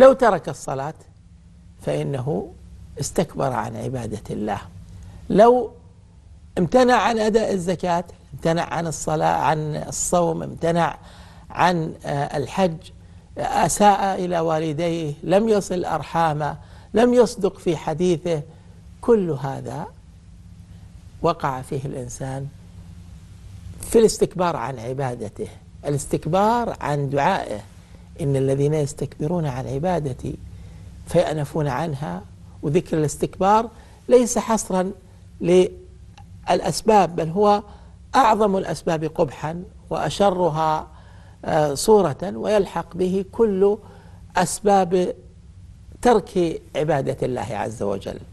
لو ترك الصلاة فإنه استكبر عن عبادة الله لو امتنع عن أداء الزكاة امتنع عن الصلاة عن الصوم امتنع عن آه، الحج أساء إلى والديه لم يصل أرحامه لم يصدق في حديثه كل هذا وقع فيه الإنسان في الاستكبار عن عبادته الاستكبار عن دعائه إن الذين يستكبرون عن عبادتي فيأنفون عنها وذكر الاستكبار ليس حصرا للأسباب بل هو أعظم الأسباب قبحا وأشرها آه، صورة ويلحق به كل أسباب ترك عبادة الله عز وجل